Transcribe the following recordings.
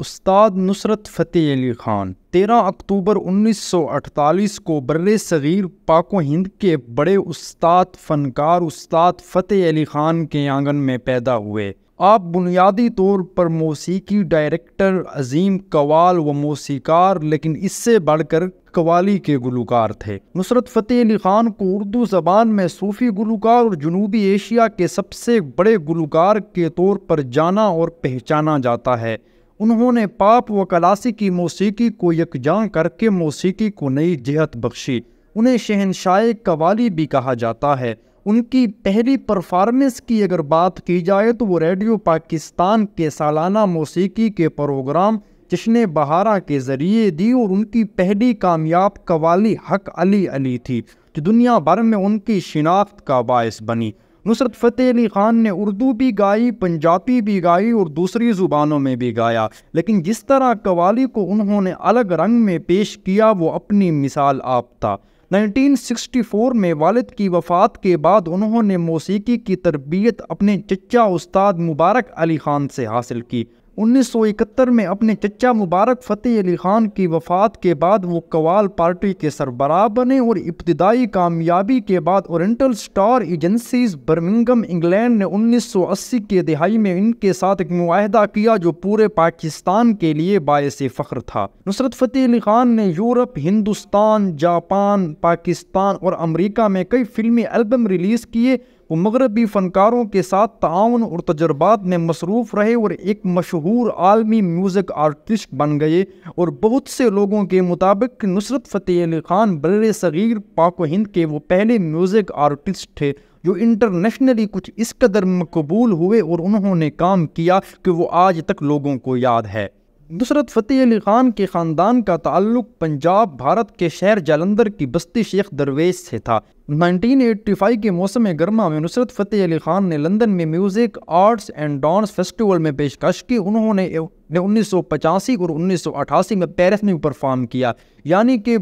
उस्ताद नुसरत फ़तेह अली ख़ान 13 अक्टूबर 1948 को बर सग़ीर पाको हिंद के बड़े उस्ताद फ़नकार उस्ताद फ़तेह अली ख़ान के आंगन में पैदा हुए आप बुनियादी तौर पर मौसीकी डायरेक्टर अजीम कवाल व मौसीकार लेकिन इससे बढ़कर कवाली के गुलकार थे नुसरत फ़तेह अली ख़ान को उर्दू ज़बान में सूफ़ी गुलकार और जनूबी एशिया के सबसे बड़े गुलकार के तौर पर जाना और पहचाना जाता है उन्होंने पाप व कलासी की मौसीकी को यकजा करके मौसीकी को नई जहत बख्शी उन्हें शहनशाह कवाली भी कहा जाता है उनकी पहली परफार्मेंस की अगर बात की जाए तो वो रेडियो पाकिस्तान के सालाना मौसीकी के प्रोग्राम जश्न बहारा के ज़रिए दी और उनकी पहली कामयाब कवाली हक अली अली थी जो दुनिया भर में उनकी शिनाख्त का बायस बनी नुसरत फ़तेह अली ख़ान ने उर्दू भी गाई पंजाबी भी गाई और दूसरी ज़ुबानों में भी गाया लेकिन जिस तरह कवाली को उन्होंने अलग रंग में पेश किया वो अपनी मिसाल आप था 1964 में वालिद की वफ़ात के बाद उन्होंने मौसीकी की तरबियत अपने चचा उस्ताद मुबारक अली ख़ान से हासिल की 1971 में अपने चचा मुबारक फ़तेह अली ख़ान की वफ़ात के बाद वो कवाल पार्टी के सरबराह बने और इब्तदाई कामयाबी के बाद oriental star agencies Birmingham England ने 1980 के दहाई में इनके साथ एक माहदा किया जो पूरे पाकिस्तान के लिए बायस फ़ख्र था नुसरत फ़तेह अली ख़ान ने यूरोप हिंदुस्तान जापान पाकिस्तान और अमरीका में कई फिल्मी एल्बम रिलीज़ किए वो मगरबी फ़नकारों के साथ ताउन और तजर्बात में मसरूफ़ रहे और एक मशहूर आलमी म्यूज़िक आर्टिस्ट बन गए और बहुत से लोगों के मुताबिक नुसरत फ़तेह अली ख़ान बर सग़ीर पाक हिंद के वो पहले म्यूज़िक आर्टिस्ट थे जो इंटरनेशनली कुछ इस कदर मकबूल हुए और उन्होंने काम किया कि वो आज तक लोगों को याद है नुसरत फ़तेह अली ख़ान के ख़ानदान का ताल्लुक पंजाब भारत के शहर जालंधर की बस्ती शेख दरवेश से था 1985 के मौसम गर्मा में नुसरत फ़तेह अली ख़ान ने लंदन में music arts and dance festival में पेशकश की उन्होंने ने पचासी और उन्नीस में पेरिस में परफॉर्म किया यानी कि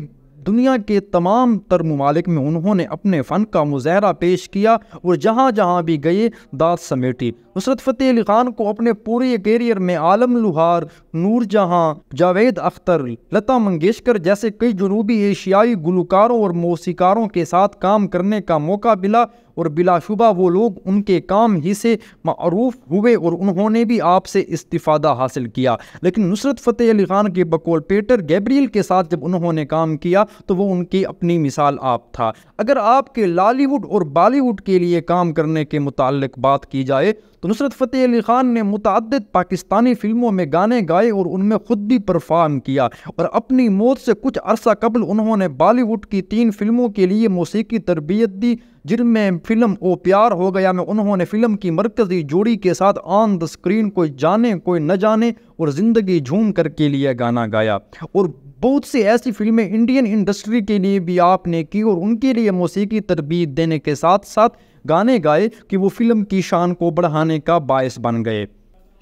दुनिया के तमाम तर ममालिक में उन्होंने अपने फ़न का मुजाहरा पेश किया और जहाँ जहाँ भी गए दाद समेटी नुसरत फ़तेह अली खान को अपने पूरे कैरियर में आलम लुहार नूर जहाँ जावेद अख्तर लता मंगेशकर जैसे कई जनूबी एशियाई गुलकारों और मौसीकारों के साथ काम करने का मौका मिला और बिलाशुबा वो लोग उनके काम ही से मरूफ हुए और उन्होंने भी आपसे इस्तीफ़ादा हासिल किया लेकिन नुसरत फ़तेह अली खान के बकोल पेटर गैब्रियल के साथ जब उन्होंने काम किया तो वो उनकी अपनी मिसाल आप था अगर आपके लालीवुड और बॉलीवुड के लिए काम करने के मुतल बात की जाए तो नुसरत फ़तेह अली ख़ान ने मुतद पाकिस्तानी फ़िल्मों में गाने गाए और उनमें ख़ुद भी परफॉर्म किया और अपनी मौत से कुछ अरसा कबल उन्होंने बॉलीवुड की तीन फिल्मों के लिए मौसीकी तरबियत दी जिनमें फ़िल्म ओ प्यार हो गया में उन्होंने फ़िल्म की मरकज़ी जोड़ी के साथ ऑन द स्क्रीन कोई जाने कोई न जाने और ज़िंदगी झूम कर के लिए गाना गाया और बहुत सी ऐसी फिल्में इंडियन इंडस्ट्री के लिए भी आपने की और उनके लिए मौसीकी तरबियत देने के साथ साथ गाने गाए कि वो फिल्म की शान को बढ़ाने का बायस बन गए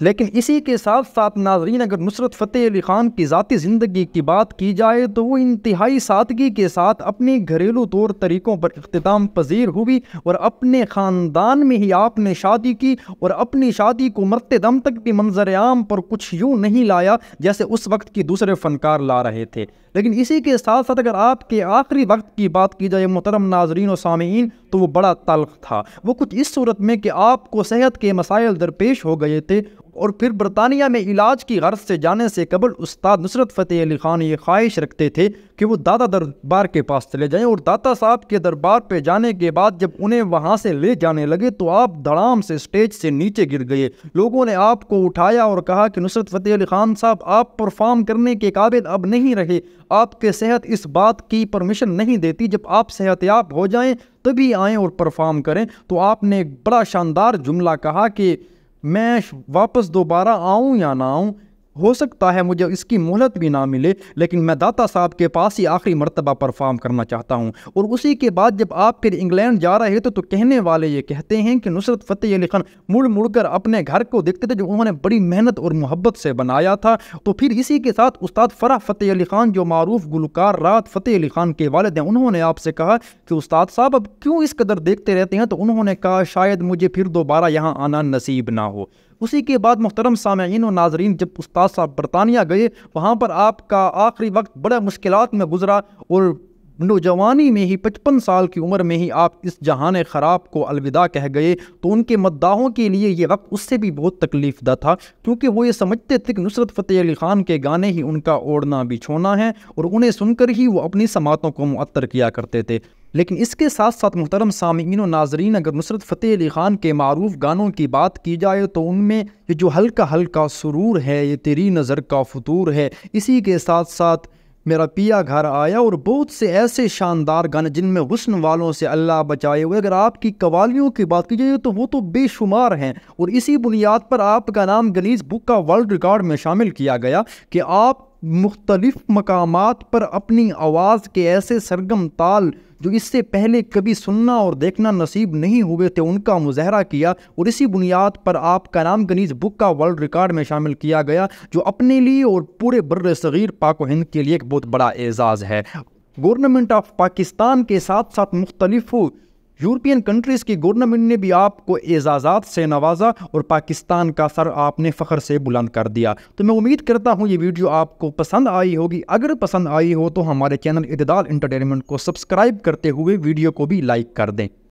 लेकिन इसी के साथ साथ नाजरीन अगर नुसरत फ़तेह अली ख़ान की ज़ाती ज़िंदगी की बात की जाए तो वो इंतहाई सादगी के साथ अपने घरेलू तौर तरीक़ों पर अख्ताम पजीर हुई और अपने ख़ानदान में ही आपने शादी की और अपनी शादी को मरते दम तक भी मंजर आम पर कुछ यूँ नहीं लाया जैसे उस वक्त की दूसरे फ़नकार ला रहे थे लेकिन इसी के साथ साथ अगर आपके आखिरी वक्त की बात की जाए मोहतरम नाजरीन और सामीन तो वो बड़ा तल्ख था वो कुछ इस सूरत में कि आपको सेहत के मसाइल दरपेश हो गए थे और फिर बरतानिया में इलाज की गर्ज से जाने से कबल उस्ताद नुसरत फ़तेह अली ख़ान ये ख्वाहिश रखते थे कि वो दादा दरबार के पास चले जाएं और दादा साहब के दरबार पर जाने के बाद जब उन्हें वहाँ से ले जाने लगे तो आप धड़ाम से स्टेज से नीचे गिर गए लोगों ने आपको उठाया और कहा कि नुसरत फ़तेह अली ख़ान साहब आप परफॉर्म करने के काबिल अब नहीं रहे आपके सेहत इस बात की परमिशन नहीं देती जब आप याब हो जाएँ तभी आएँ और परफॉर्म करें तो आपने एक बड़ा शानदार जुमला कहा कि मैं वापस दोबारा आऊँ या ना आऊँ हो सकता है मुझे इसकी मोहलत भी ना मिले लेकिन मैं दाता साहब के पास ही आखिरी मरतबा परफॉर्म करना चाहता हूँ और उसी के बाद जब आप फिर इंग्लैंड जा रहे थे तो कहने वाले ये कहते हैं कि नुसरत फ़तेह अली खान मुड़ मुड़ कर अपने घर को देखते थे जो उन्होंने बड़ी मेहनत और मोहब्बत से बनाया था तो फिर इसी के साथ उस्ताद फ़राह फ़तेह अली खान जो मरूफ गुलकार रात फ़तेह अली खान के वालद हैं उन्होंने आपसे कहा कि उस्ताद साहब अब क्यों इस कदर देखते रहते हैं तो उन्होंने कहा शायद मुझे फिर दोबारा यहाँ आना नसीब ना हो उसी के बाद मुख्तरम सामीन और नाजरीन जब उस्ताद साहब बरतानिया गए वहाँ पर आपका आखिरी वक्त बड़ा मुश्किल में गुजरा और नौजवानी में ही पचपन साल की उम्र में ही आप इस जहान ख़राब को अलविदा कह गए तो उनके मद्दाहों के लिए ये वक्त उससे भी बहुत तकलीफदा था क्योंकि वो ये समझते थे कि नुसरत फ़तेह अली ख़ान के गाने ही उनका ओढ़ना बिछोना है और उन्हें सुनकर ही वो अपनी समातों को मअतर किया करते थे लेकिन इसके साथ साथ मुहतरम सामीन नाजरीन अगर नुसरत फ़तेह अली ख़ान के मरूफ गानों की बात की जाए तो उनमें ये जो हल्का हल्का सुरूर है ये तेरी नज़र का फतूर है इसी के साथ साथ मेरा पिया घर आया और बहुत से ऐसे शानदार गाने जिनमें हुसन वालों से अल्लाह बचाए हुए अगर आपकी कवालियों की बात की जाए तो वो तो बेशुमार हैं और इसी बुनियाद पर आपका नाम गनीज बुक का वर्ल्ड रिकॉर्ड में शामिल किया गया कि आप मुख्तलिफ़ मकाम पर अपनी आवाज़ के ऐसे सरगम ताल जो इससे पहले कभी सुनना और देखना नसीब नहीं हुए थे उनका मुजहरा किया और इसी बुनियाद पर आप कलाम गनीज बुक का वर्ल्ड रिकॉर्ड में शामिल किया गया जो अपने लिए और पूरे बर्र सग़ीर पाक हिंद के लिए एक बहुत बड़ा एजाज़ है गवर्नमेंट ऑफ पाकिस्तान के साथ साथ मुख्तलिफ़ यूरोपियन कंट्रीज़ की गवर्नमेंट ने भी आपको एजाज़ात से नवाजा और पाकिस्तान का सर आपने फ़ख्र से बुलंद कर दिया तो मैं उम्मीद करता हूँ ये वीडियो आपको पसंद आई होगी अगर पसंद आई हो तो हमारे चैनल इतदाल इंटरटेनमेंट को सब्सक्राइब करते हुए वीडियो को भी लाइक कर दें